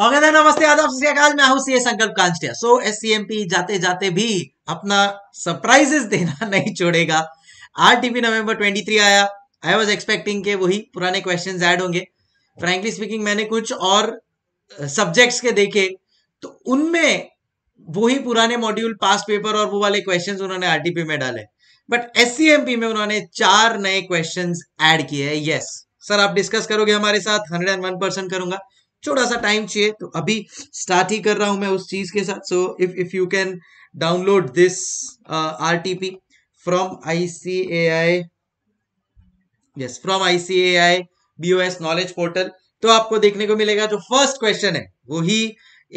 Okay नमस्ते आदाब सत्याकाल मैं हूं सीए संकल्प कांस्टिया सो एस जाते जाते भी अपना सरप्राइजेस देना नहीं छोड़ेगा आर टीपी नवंबर 23 आया आई वाज एक्सपेक्टिंग के वही पुराने क्वेश्चन ऐड होंगे फ्रेंकली स्पीकिंग मैंने कुछ और सब्जेक्ट्स के देखे तो उनमें वही पुराने मॉड्यूल पास पेपर और वो वाले क्वेश्चन उन्होंने आर में डाले बट एस में उन्होंने चार नए क्वेश्चन एड किए हैं यस सर आप डिस्कस करोगे हमारे साथ वन परसेंट करूंगा थोड़ा सा टाइम चाहिए तो अभी स्टार्ट ही कर रहा हूं मैं उस चीज के साथ so if if you can download this R T P from I C A I yes from I C A I B O S knowledge portal तो आपको देखने को मिलेगा जो फर्स्ट क्वेश्चन है वो ही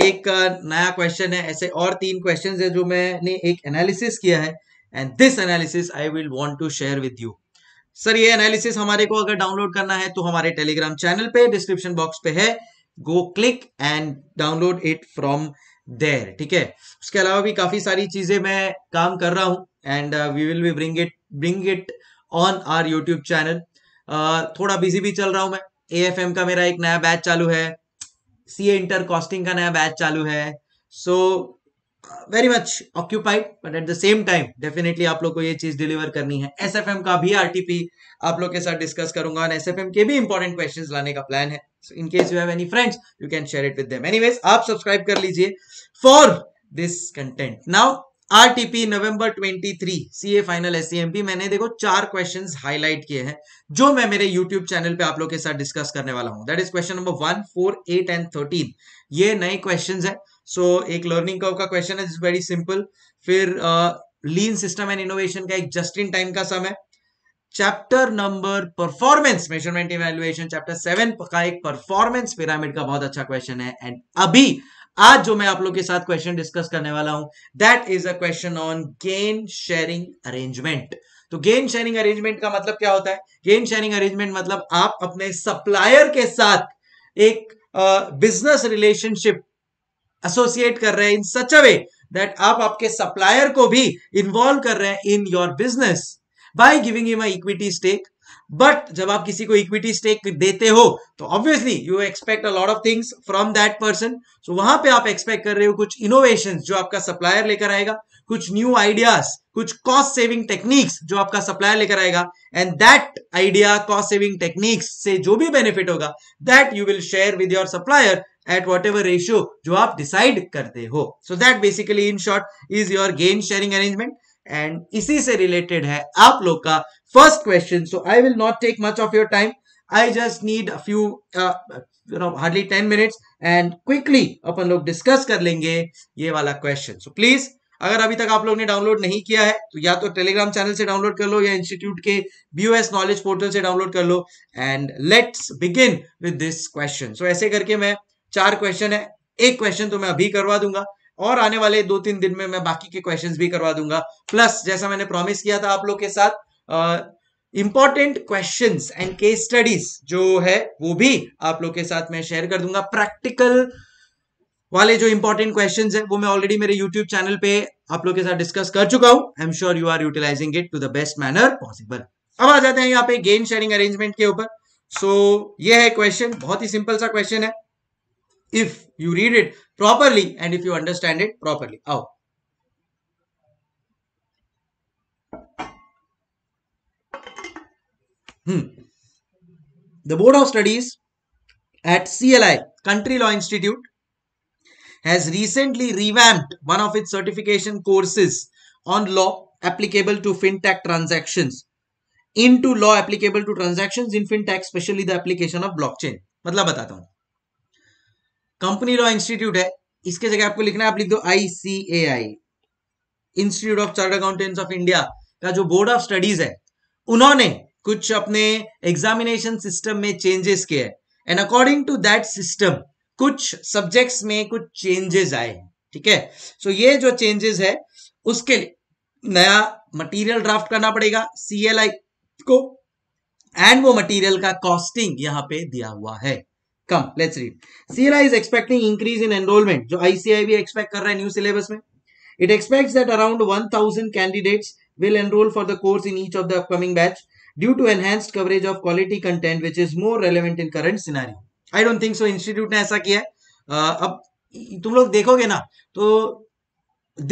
एक uh, नया क्वेश्चन है ऐसे और तीन क्वेश्चन है जो मैंने एक एनालिसिस किया है and this analysis I will want to share with you sir ये एनालिसिस हमारे को अगर डाउनलोड करना है तो हमारे टेलीग्राम चैनल पे डिस्क्रिप्शन बॉक्स पे है go click and download it from there ठीक है उसके अलावा भी काफी सारी चीजें मैं काम कर रहा हूं and we will be bring it bring it on our YouTube channel थोड़ा बिजी भी चल रहा हूं मैं ए एफ एम का मेरा एक नया बैच चालू है सी ए इंटर कॉस्टिंग का नया बैच चालू है so so, very much occupied but at the same time definitely आप लोग को ये चीज डिलीवर करनी है एस एफ एम का भी आर टी पी आप लोग के साथ डिस्कस करूंगा एस एफ एम के भी इंपॉर्टेंट क्वेश्चन लाने का प्लान है in case you have any friends you can share it with them anyways आप सब्सक्राइब कर लीजिए for this content now R T P November twenty three C A final S C M P मैंने देखो चार question highlight किए हैं जो मैं मेरे यूट्यूब चैनल पे आप लोग के साथ डिस्कस करने वाला हूँ that is question number one four eight and thirteen ये नए क्वेश्चन है सो so, एक लर्निंग कर्व का क्वेश्चन है वेरी सिंपल फिर लीन सिस्टम एंड इनोवेशन का एक जस्ट इन टाइम का समय chapter number performance measurement evaluation chapter seven का एक परफॉर्मेंस पिरामिड का बहुत अच्छा क्वेश्चन है एंड अभी आज जो मैं आप लोग के साथ क्वेश्चन डिस्कस करने वाला हूं that is a question on gain sharing arrangement तो गेन शेयरिंग अरेंजमेंट का मतलब क्या होता है गेन शेयरिंग अरेंजमेंट मतलब आप अपने सप्लायर के साथ एक बिजनेस uh, रिलेशनशिप एसोसिएट कर रहे हैं इन सच अ वे दैट आप आपके सप्लायर को भी इन्वॉल्व कर रहे हैं in your business by giving my equity stake but जब आप किसी को इक्विटी स्टेक देते हो तो obviously you expect a lot of things from that person so वहां पे आप एक्सपेक्ट कर रहे हो कुछ इनोवेशन जो आपका सप्लायर लेकर आएगा कुछ न्यू आइडियाज कुछ कॉस्ट सेविंग टेक्निक्स जो आपका सप्लायर लेकर आएगा and that idea cost saving techniques से जो भी बेनिफिट होगा that you will share with your supplier at whatever ratio जो आप डिसाइड करते हो so that basically in short is your gain sharing arrangement and इसी से रिलेटेड है आप लोग का first question so I will not take much of your time I just need a few you know hardly ten minutes and quickly अपन लोग discuss कर लेंगे ये वाला क्वेश्चन सो प्लीज अगर अभी तक आप लोग ने डाउनलोड नहीं किया है तो या तो टेलीग्राम चैनल से डाउनलोड कर लो या इंस्टीट्यूट के बीओएस नॉलेज पोर्टल से डाउनलोड कर लो and let's begin with this question so ऐसे करके मैं चार क्वेश्चन है एक क्वेश्चन तो मैं अभी करवा दूंगा और आने वाले दो तीन दिन में मैं बाकी के क्वेश्चन भी करवा दूंगा प्लस जैसा मैंने प्रॉमिस किया था आप लोग के साथ important question and case studies जो है वो भी आप लोग के साथ मैं शेयर कर दूंगा प्रैक्टिकल वाले जो इंपॉर्टेंट क्वेश्चन है वो मैं ऑलरेडी मेरे यूट्यूब चैनल पे आप लोग के साथ डिस्कस कर चुका हूं I am sure you are utilising it to the best manner possible अब आ जाते हैं यहाँ पे गेन शेयरिंग अरेंजमेंट के ऊपर सो so, ये है क्वेश्चन बहुत ही सिंपल सा क्वेश्चन है if you read it properly and if you understand it properly. Oh. Hmm. The Board of Studies at CLI, Country Law Institute, has recently revamped one of its certification courses on law applicable to fintech transactions into law applicable to transactions in fintech, especially the application of blockchain. मतलब बताता हूँ company law institute है इसके जगह आपको लिखना है आप लिख दो ICAI institute of chartered accountants of India का जो बोर्ड ऑफ स्टडीज है उन्होंने कुछ अपने एग्जामिनेशन सिस्टम में चेंजेस किए and according to that system कुछ सब्जेक्ट्स में कुछ चेंजेस आए हैं ठीक है सो ये जो चेंजेस है उसके लिए नया मटेरियल ड्राफ्ट करना पड़ेगा सीएलआई को एंड वो मटेरियल का कॉस्टिंग यहां पे दिया हुआ है कम लेट्स रीड सीरा is expecting increase in enrolment जो आईसीआई भी एक्सपेक्ट कर रहा है न्यू सिलेबस में it expects that around 1000 candidates will enrol for the course in each of the upcoming batch due to enhanced coverage of quality content which is more relevant in current scenario I don't think so institute ने ऐसा किया uh, अब तुम लोग देखोगे ना तो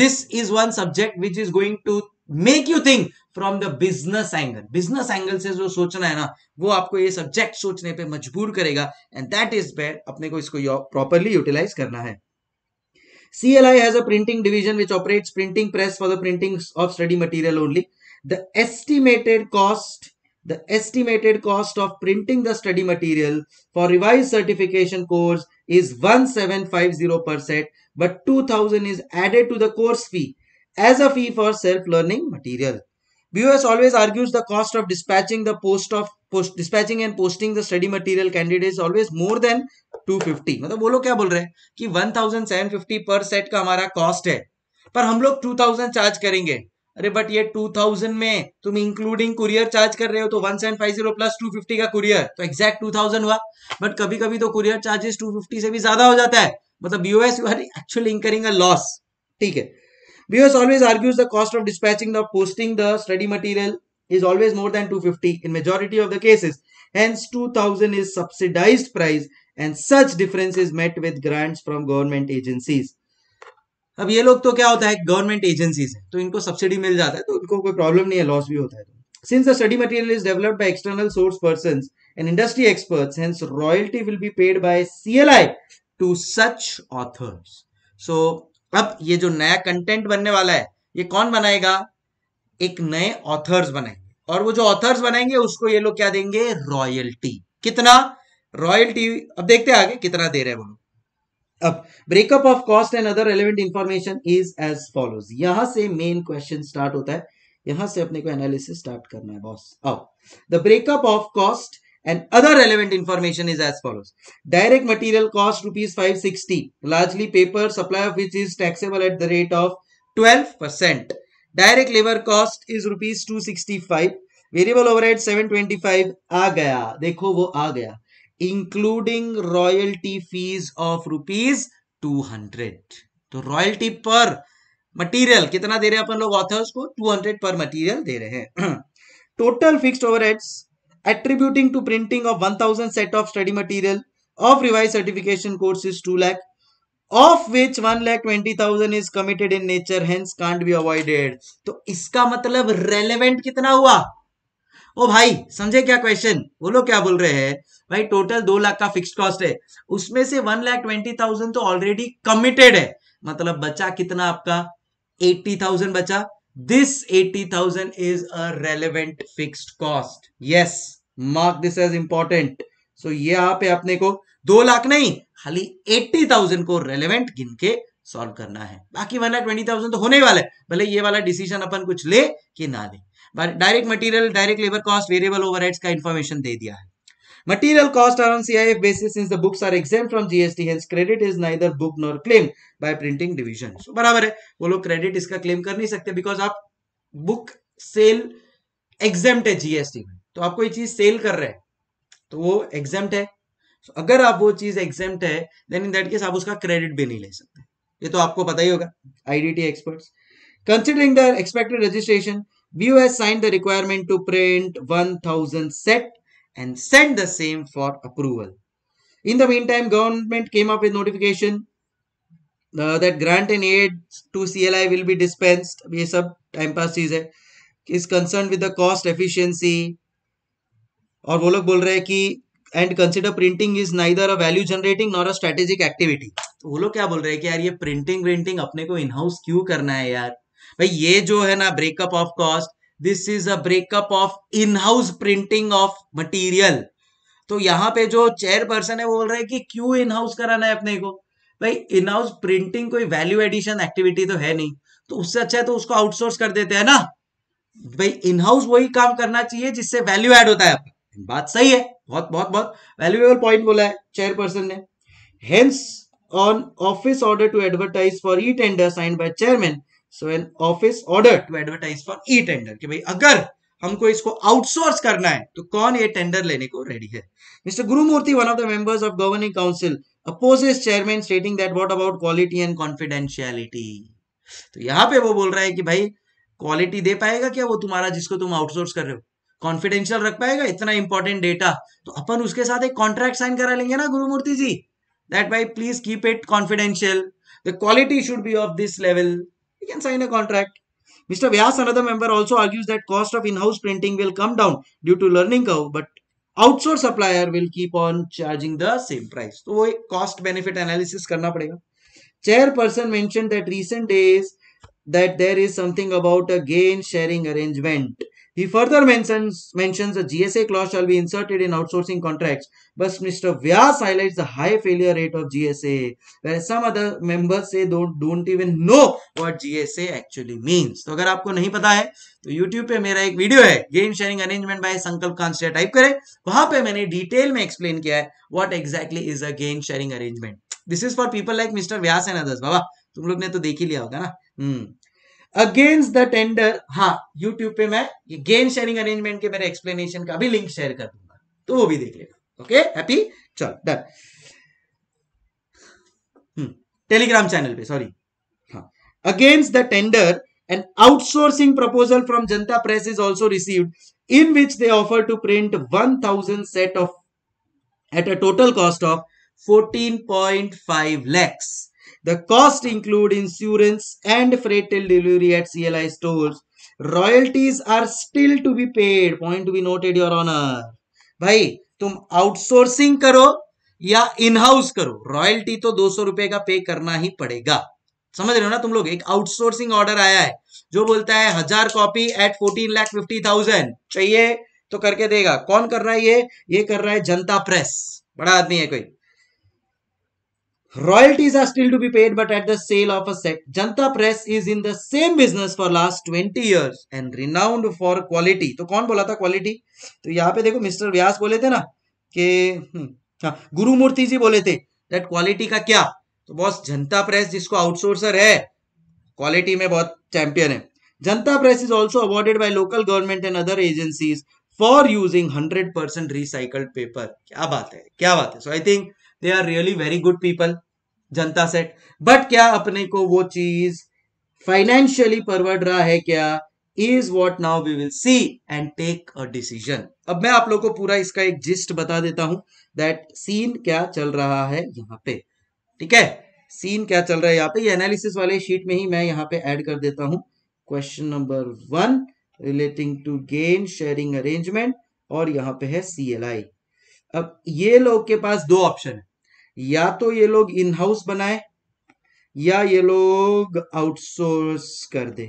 this is one subject which is going to make you think from the business angle business angle से जो सोचना है ना वो आपको ये सब्जेक्ट सोचने पे मजबूर करेगा एंड दैट इज बेयर अपने को इसको प्रॉपरली यूटिलाइज करना है CLI has a printing division which operates printing press for the printing of study material only. The estimated cost, the estimated cost of printing the study material for revised certification course is 1750 per set, but 2000 is added to the course fee as a fee for self-learning material. BOS always argues the cost of dispatching the post of post, dispatching and posting the study material candidates always more than 250 मतलब वो लोग क्या बोल रहे हैं कि 1750 पर set का हमारा कॉस्ट है पर हम लोग 2000 चार्ज करेंगे अरे बट ये 2000 में तुम इंक्लूडिंग कुरियर चार्ज कर रहे हो तो 1750 प्लस 250 का कुरियर तो एग्जैक्ट 2000 हुआ बट कभी कभी तो कुरियर चार्जेस 250 से भी ज्यादा हो जाता है मतलब US you are actually incurring a loss ठीक है BOS always argues the cost of dispatching the posting the study material is always more than 250 in majority of the cases. Hence 2000 is subsidized price and such difference is met with grants from government agencies. अब ये लोग तो क्या होता है government agencies है तो इनको सब्सिडी मिल जाता है तो इनको कोई प्रॉब्लम नहीं है लॉस भी होता है Since the study material is developed by external source persons and industry experts, hence royalty will be paid by CLI to such authors. So अब ये जो नया कंटेंट बनने वाला है ये कौन बनाएगा एक नए ऑथर्स बनाएंगे और वो जो ऑथर्स बनाएंगे उसको ये लोग क्या देंगे रॉयल्टी कितना रॉयल्टी अब देखते हैं आगे कितना दे रहे हैं वो अब breakup of cost and other relevant information is as follows यहां से मेन क्वेश्चन स्टार्ट होता है यहां से अपने को एनालिसिस स्टार्ट करना है बॉस अब the breakup of cost and other relevant information is as follows. Direct material cost rupees 560, largely paper, supply of which is taxable at the rate of 12%. Direct labor cost is rupees 265. Variable overhead 725 aa gaya dekho wo aa gaya including royalty fees of rupees 200 to royalty per material कितना दे रहे हैं अपन लोग authors को 200 पर material दे रहे हैं total fixed overheads attributing to printing of 1000 set of study material of revised certification course is 2 lakh of which 1 lakh 20000 is committed in nature hence can't be avoided तो iska matlab relevant kitna hua ओ भाई समझे क्या question वो लोग क्या बोल रहे हैं भाई टोटल दो लाख का फिक्स्ड कॉस्ट है उसमें से वन लाख ट्वेंटी थाउजेंड तो ऑलरेडी कमिटेड है मतलब बचा कितना आपका एट्टी थाउजेंड बचा This 80,000 is a relevant fixed cost. Yes, mark this as important. So ये यहाँ पे अपने को दो लाख नहीं खाली 80,000 को relevant गिन के सॉल्व करना है बाकी वन लाख ट्वेंटी थाउजेंड तो होने वाला है भले ये वाला डिसीजन अपन कुछ ले कि ना ले direct material direct labour cost variable overheads का इन्फॉर्मेशन दे दिया है Material cost are on CIF basis since the books are exempt from GST hence credit is neither book nor claim by printing division. So बराबर है वो लोग credit इसका claim कर नहीं सकते because आप book sale exempt है GST में तो आप कोई चीज sale कर रहे हैं तो वो exempt है so, अगर आप वो चीज exempt है then in that case आप उसका credit भी नहीं ले सकते ये तो आपको पता ही होगा IDT experts considering the expected registration, BU has signed the requirement to print 1000 set and send the same for approval. In the meantime, government came up with notification uh, that grant and aid to CLI will be dispensed. ये सब time pass चीज है. Is concerned with the cost efficiency. और वो लोग बोल रहे हैं कि and consider printing is neither a value generating nor a strategic activity तो वो लोग क्या बोल रहे हैं कि यार ये प्रिंटिंग प्रिंटिंग अपने को इनहाउस क्यों करना है यार भाई ये जो है ना breakup of cost this is a breakup of in house printing of material तो यहाँ पे जो चेयरपर्सन है वो बोल रहे हैं कि क्यों इन हाउस कराना है अपने को भाई इन हाउस प्रिंटिंग कोई वैल्यू एडिशन एक्टिविटी तो है नहीं तो उससे अच्छा है तो उसको आउटसोर्स कर देते हैं ना भाई इन हाउस वही काम करना चाहिए जिससे वैल्यू एड होता है बात सही है बहुत बहुत बहुत वैल्यूएबल पॉइंट बोला है चेयरपर्सन ने hence on office order to advertise for e tender sign by chairman so an office order to advertise for e tender कि भाई अगर हमको इसको आउटसोर्स करना है तो कौन ये टेंडर लेने को रेडी है mister Gurumurthy one of the members of governing council opposes chairman stating that what about quality and confidentiality तो यहाँ पे वो बोल रहा है कि भाई क्वालिटी दे पाएगा क्या वो तुम्हारा जिसको तुम आउटसोर्स कर रहे हो कॉन्फिडेंशियल रख पाएगा इतना इंपॉर्टेंट डेटा तो अपन उसके साथ एक कॉन्ट्रैक्ट साइन करा लेंगे ना गुरुमूर्ति जी दैट भाई please keep it confidential the quality should be of this level we can sign a contract. Mr. Vyas, another member, also argues that cost of in-house printing will come down due to learning curve, but outsourced supplier will keep on charging the same price. So, cost-benefit analysis karna padega. Chairperson mentioned that recent days that there is something about a gain-sharing arrangement. He further mentions, mentions the GSA clause shall be inserted in outsourcing contracts, but Mr. Vyas highlights the high failure rate of GSA, whereas some other members say don't, don't even know what GSA actually means. So, अगर आपको नहीं पता है तो YouTube पे मेरा एक video है game sharing arrangement by Sankalp कांस्टे Type करें वहां पे मैंने detail में explain किया है what exactly is a game sharing arrangement. This is for people like Mr. Vyas and others. बाबा तुम लोग ने तो देख ही लिया होगा ना Hmm. अगेंस्ट द टेंडर हाँ यूट्यूब पे मैं ये गेन शेयरिंग अरेंजमेंट के मेरे एक्सप्लेनेशन का भी लिंक शेयर कर दूंगा तो वो भी देख लेना ओके हैप्पी चलो डन टेलीग्राम चैनल पे सॉरी हाँ against the tender an outsourcing proposal from Janta Press is also received in which they offer to print 1000 set of at a total cost of 14.5 lakhs The cost include insurance and freight till delivery at CLI stores. Royalties are still to be paid. Point to be noted, Your Honor. भाई तुम outsourcing करो या in-house करो royalty तो दो सौ रुपए का पे करना ही पड़ेगा समझ रहे हो ना तुम लोग एक आउटसोर्सिंग ऑर्डर आया है जो बोलता है हजार copy at fourteen lakh fifty thousand चाहिए तो करके देगा कौन कर रहा है ये ये कर रहा है जनता प्रेस बड़ा आदमी है कोई Royalties are still to be paid but at the sale of a set. Janta Press is in the same business for last 20 years and renowned for quality. तो कौन बोला था quality? तो यहाँ पे देखो मिस्टर व्यास बोले थे ना कि हम्म, हाँ गुरु मूर्ति जी बोले थे दैट क्वालिटी का क्या तो बॉस जनता प्रेस जिसको आउटसोर्सर है क्वालिटी में बहुत चैंपियन है Janata press is also awarded by local government and other agencies for using hundred percent recycled paper क्या बात है क्या बात है so I think they are really very good people Janata set but क्या अपने को वो चीज फाइनेंशियली परवड़ रहा है क्या is what now we will see and take a decision अब मैं आप लोग को पूरा इसका एक जिस्ट बता देता हूं दैट सीन क्या चल रहा है यहाँ पे ठीक है सीन क्या चल रहा है यहाँ पे एनालिसिस वाले शीट में ही मैं यहाँ पे एड कर देता हूँ question number one relating to gain sharing arrangement और यहाँ पे है आई अब ये लोग के पास दो ऑप्शन है या तो ये लोग इन हाउस बनाए या ये लोग आउटसोर्स कर दे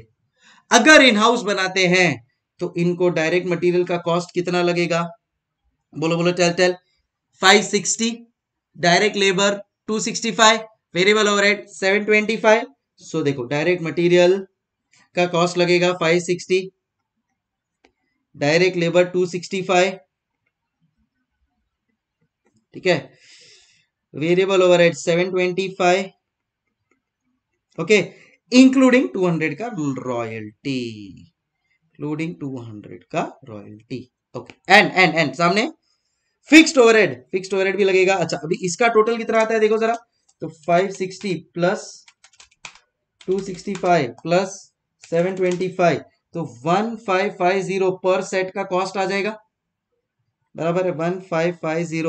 अगर इन हाउस बनाते हैं तो इनको डायरेक्ट मटेरियल का कॉस्ट कितना लगेगा बोलो बोलो tell tell 560 direct labour 265 variable overhead 725 so देखो डायरेक्ट मटेरियल का कॉस्ट लगेगा 560 डायरेक्ट लेबर 265 ठीक है variable over seven twenty five okay including two hundred का रॉयल्टी इंक्लूडिंग टू हंड्रेड का royalty okay and and and सामने फिक्स्ड ओवरहेड फिक्स्ड ओवरहेड भी लगेगा अच्छा अभी इसका टोटल कितना आता है देखो जरा तो 560 प्लस 265 प्लस 725 तो 1550 पर सेट का कॉस्ट आ जाएगा बराबर है 1550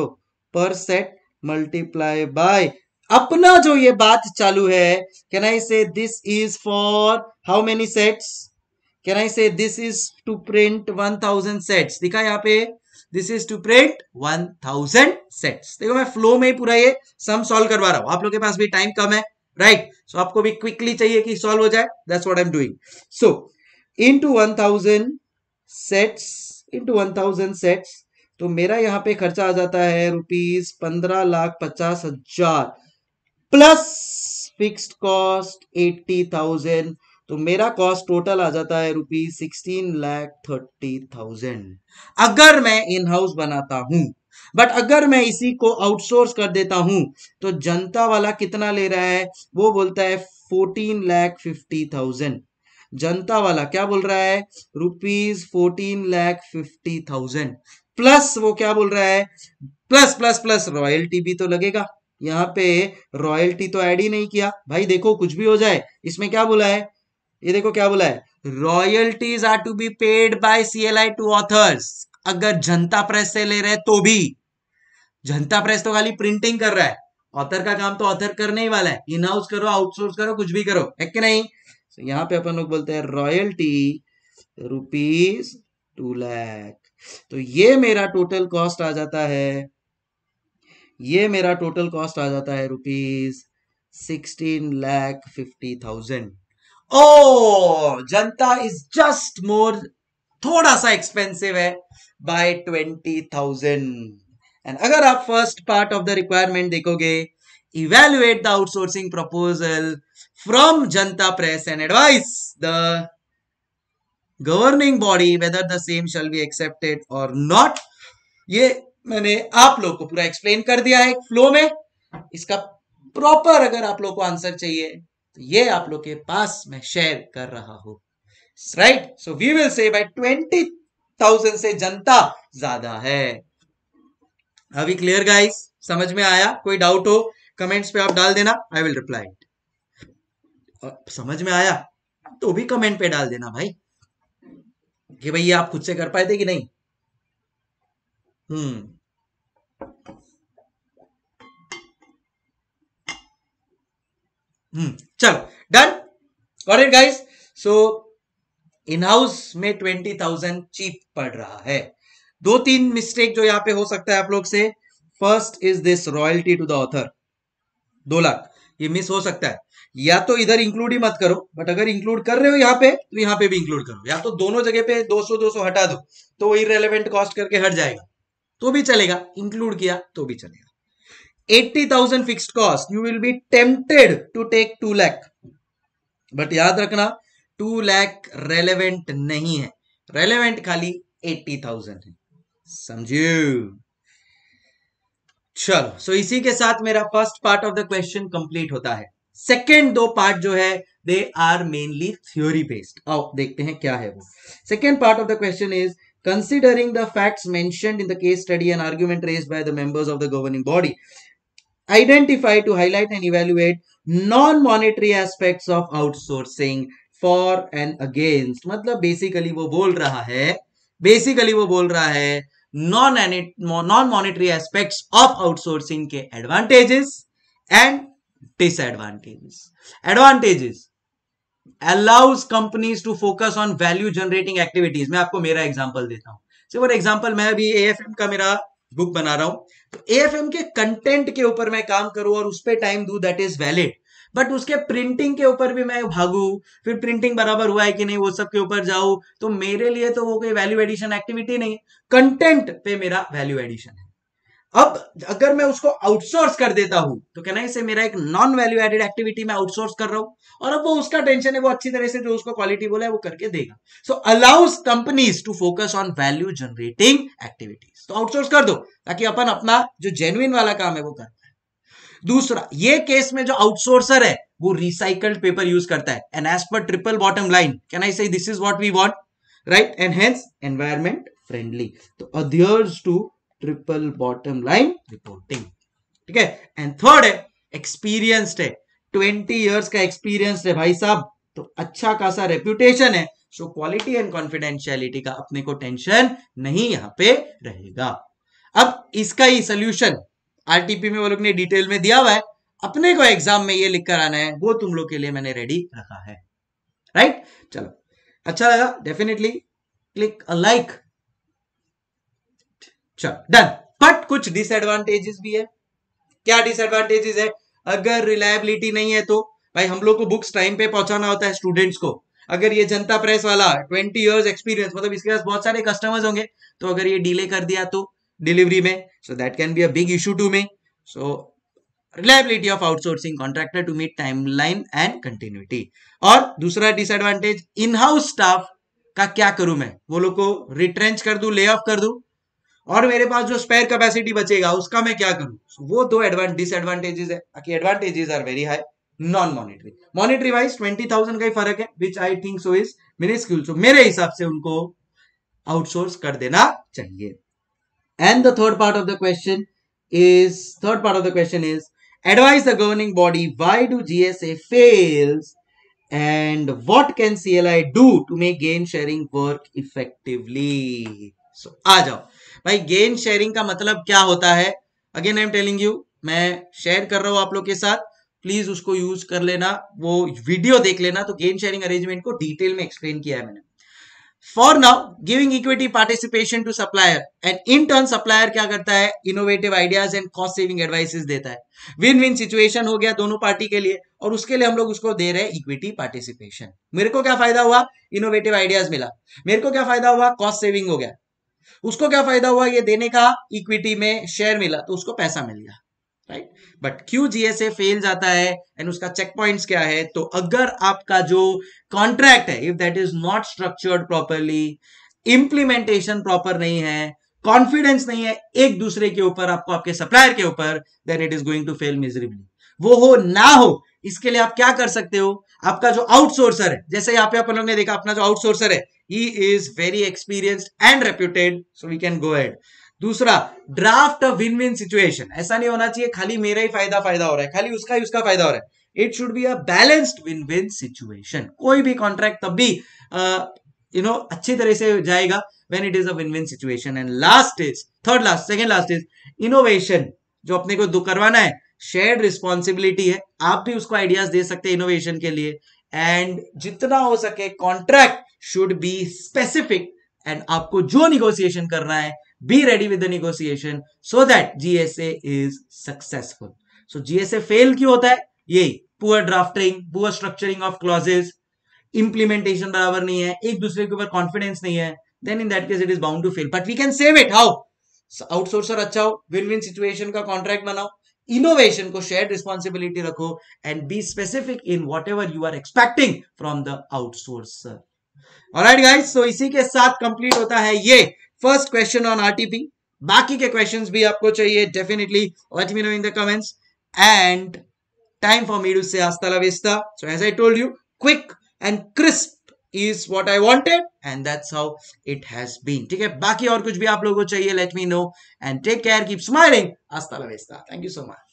पर सेट मल्टीप्लाई बाय अपना जो ये बात चालू है can I say this is for how many sets can I say this is to print one thousand sets दिखा यहाँ पे this is to print one thousand sets देखो मैं फ्लो में ही पूरा ये सम सॉल्व करवा रहा हूं आप लोग के पास भी टाइम कम है राइट right? सो so, आपको भी क्विकली चाहिए कि सॉल्व हो जाए that's what I am doing so into 1000 sets into 1000 sets तो मेरा यहाँ पे खर्चा आ जाता है रुपीज पंद्रह लाख पचास हजार plus fixed cost eighty thousand तो मेरा कॉस्ट टोटल आ जाता है rupees sixteen lakh thirty thousand अगर मैं इन हाउस बनाता हूं बट अगर मैं इसी को आउटसोर्स कर देता हूं तो जनता वाला कितना ले रहा है वो बोलता है फोर्टीन लैख फिफ्टी थाउजेंड जनता वाला क्या बोल रहा है rupees fourteen lakh fifty thousand plus वो क्या बोल रहा है प्लस प्लस प्लस रॉयल्टी भी तो लगेगा यहाँ पे रॉयल्टी तो ऐड ही नहीं किया भाई देखो कुछ भी हो जाए इसमें क्या बोला है ये देखो क्या बोला है royalties are to be paid by CLI to authors अगर जनता प्रेस से ले रहे तो भी जनता प्रेस तो खाली प्रिंटिंग कर रहा है ऑथर का काम तो ऑथर करने ही वाला है इनहाउस करो आउटसोर्स करो कुछ भी करो है कि नहीं so, यहाँ पे अपन लोग बोलते हैं रॉयल्टी रुपीज टू लैख तो ये मेरा टोटल कॉस्ट आ जाता है ये मेरा टोटल कॉस्ट आ जाता है rupees sixteen lakh fifty thousand ओ जनता इज जस्ट मोर थोड़ा सा एक्सपेंसिव है बाय ट्वेंटी थाउजेंड एंड अगर आप first part of the requirement देखोगे evaluate the outsourcing proposal from Janta Press and advise the governing body whether the same shall be accepted or not. ये मैंने आप लोग को पूरा एक्सप्लेन कर दिया है फ्लो में इसका प्रॉपर अगर आप लोग को आंसर चाहिए तो ये आप लोग के पास मैं शेयर कर रहा हूं right so we will say by twenty thousand से जनता ज्यादा है अभी क्लियर गाइस समझ में आया कोई डाउट हो कमेंट्स पे आप डाल देना आई विल रिप्लाई समझ में आया तो भी कमेंट पे डाल देना भाई कि भाई ये आप खुद से कर पाए थे कि नहीं हम्म हम्म चलो डन और गाइस सो इन हाउस में ट्वेंटी थाउजेंड चीप पड़ रहा है दो तीन मिस्टेक जो यहाँ पे हो सकता है आप लोग से first is this royalty to the author दो लाख ये मिस हो सकता है या तो इधर इंक्लूड ही मत करो बट अगर इंक्लूड कर रहे हो यहाँ पे तो यहाँ पे भी इंक्लूड करो या तो दोनों जगह पे 200 200 हटा दो तो रेलिवेंट कॉस्ट करके हट जाएगा तो भी चलेगा इंक्लूड किया तो भी चलेगा 80,000 fixed cost you will be tempted to take two lakh but याद रखना टू लैख रेलिवेंट नहीं है रेलेवेंट खाली थाउजेंड है समझिए चलो सो इसी के साथ मेरा first part of the question complete होता है सेकेंड दो पार्ट जो है they are mainly theory based आओ देखते हैं क्या है वो second part of the question is considering the fact mention in the case study and argument raise by the members of the governing body identify to highlight and evaluate non monetary aspect of outsourcing for and against मतलब basically वो बोल रहा है basically वो बोल रहा है non monetary aspect of outsourcing के advantages and disadvantages advantages allows companies to focus on value generating activities मैं आपको मेरा एग्जाम्पल देता हूं फॉर एग्जाम्पल मैं अभी एम का मेरा बुक बना रहा हूं तो एएफएम के कंटेंट के ऊपर मैं काम करूं और उस पर टाइम दू दैट इज वैलिड बट उसके प्रिंटिंग के ऊपर भी मैं भागू फिर प्रिंटिंग बराबर हुआ है कि नहीं वो सब के ऊपर जाऊं तो मेरे लिए तो वो कोई वैल्यू एडिशन एक्टिविटी नहीं कंटेंट पे मेरा वैल्यू एडिशन है अब अगर मैं उसको आउटसोर्स कर देता हूं तो कहना इसे मेरा एक नॉन वैल्यू एडेड एक्टिविटी में आउटसोर्स कर रहा हूं और अब वो उसका टेंशन है वो अच्छी तरह से जो उसको क्वालिटी बोला है वो करके देगा so allows companies to focus on value generating activities तो आउटसोर्स कर दो ताकि अपन अपना जो जेन्युन वाला काम है वो कर पाए दूसरा ये केस में जो आउटसोर्सर है वो रिसाइकल्ड पेपर यूज करता है and as per triple bottom line can I say this is what we want right and hence environment friendly तो adheres to triple bottom line reporting ठीक है एंड थर्ड है experienced है twenty years का experience है भाई साहब तो अच्छा खासा रेप्यूटेशन है सो क्वालिटी एंड कॉन्फिडेंशियलिटी का अपने को टेंशन नहीं यहां पे रहेगा अब इसका ही सोल्यूशन आरटीपी में वो लोग ने डिटेल में दिया हुआ है अपने को एग्जाम में ये लिख कर आना है वो तुम लोग के लिए मैंने रेडी रखा है राइट चलो अच्छा लगा डेफिनेटली क्लिक अ लाइक चलो डन बट कुछ डिसएडवांटेजेस भी है क्या डिसएडवांटेजेस है अगर रिलायबिलिटी नहीं है तो भाई हम लोग को बुक्स टाइम पे पहुंचाना होता है स्टूडेंट्स को अगर ये जनता प्रेस वाला ट्वेंटी इयर्स एक्सपीरियंस मतलब इसके पास बहुत सारे कस्टमर्स होंगे तो अगर ये डिले कर दिया तो delivery mein so that can be a big issue to me so reliability of outsourcing contractor to meet timeline and continuity और dusra disadvantage in house staff ka kya karu main wo log ko retrench kar दूं lay off kar दूं और मेरे पास जो spare capacity बचेगा उसका मैं क्या करूं so, वो दो डिसएडवांटेजेस है बाकी advantages are very high non monetary monetary wise twenty thousand का ही फर्क है which I think so is मेरे स्किल सो मेरे हिसाब से उनको आउटसोर्स कर देना चाहिए And the third part of the question is, third part of the question is, advise the governing body why do GSA fails and what can CLI do to make gain sharing work effectively? So, आ jao bhai gain sharing ka matlab kya hota hai again i am telling you main share kar raha hu aap log ke sath please उसको use कर लेना वो video देख लेना तो gain sharing arrangement को detail में एक्सप्लेन किया है मैंने for now giving equity participation to supplier and in turn supplier क्या करता है innovative ideas and cost saving advices देता है विन विन सिचुएशन हो गया दोनों पार्टी के लिए और उसके लिए हम लोग उसको दे रहे हैं इक्विटी पार्टिसिपेशन मेरे को क्या फायदा हुआ इनोवेटिव आइडियाज मिला मेरे को क्या फायदा हुआ कॉस्ट सेविंग हो गया उसको क्या फायदा हुआ ये देने का इक्विटी में शेयर मिला तो उसको पैसा मिल गया राइट बट क्यू जीएसए फेल जाता है एंड उसका चेक पॉइंट क्या है तो अगर आपका जो कॉन्ट्रैक्ट है if that is not structured properly implementation proper नहीं है कॉन्फिडेंस नहीं है एक दूसरे के ऊपर आपको आपके सप्लायर के ऊपर then it is going to fail miserably वो हो ना हो इसके लिए आप क्या कर सकते हो आपका जो आउटसोर्सर है जैसे यहाँ पे अपन लोग ने देखा अपना जो आउटसोर्सर है he is very experienced and reputed so we can go ahead दूसरा draft a win win situation ऐसा नहीं होना चाहिए खाली मेरा ही फायदा फायदा हो रहा है खाली उसका ही उसका फायदा हो रहा है it should be a balanced win win situation कोई भी कॉन्ट्रैक्ट तब भी यू नो अच्छी तरह से जाएगा when it is a win win situation and last is third last second last is innovation जो अपने को करवाना है शेयर्ड रिस्पॉन्सिबिलिटी है आप भी उसको आइडियाज दे सकते हैं इनोवेशन के लिए एंड जितना हो सके contract should be specific and आपको जो निगोसिएशन करना है be ready with the negotiation so that GSA is successful. So GSA fail kyu hota hai यही poor drafting, poor structuring of clauses, implementation barabar nahi hai ek dusre ke upar confidence nahi hai then in that case it is bound to fail. But we can save it. How? so outsourcer acha ho win win situation ka contract banao innovation ko shared responsibility rakho and be specific in whatever you are expecting from the outsourcer all right guys so isi ke sath complete hota hai ye first question on RTP बाकी के questions भी आपको चाहिए definitely let me know in the comments and time for me to say hasta la vista so as i told you quick and crisp is what i wanted and that's how it has been ठीक है बाकी और कुछ भी आप लोगों को चाहिए let me know and take care keep smiling hasta la vista thank you so much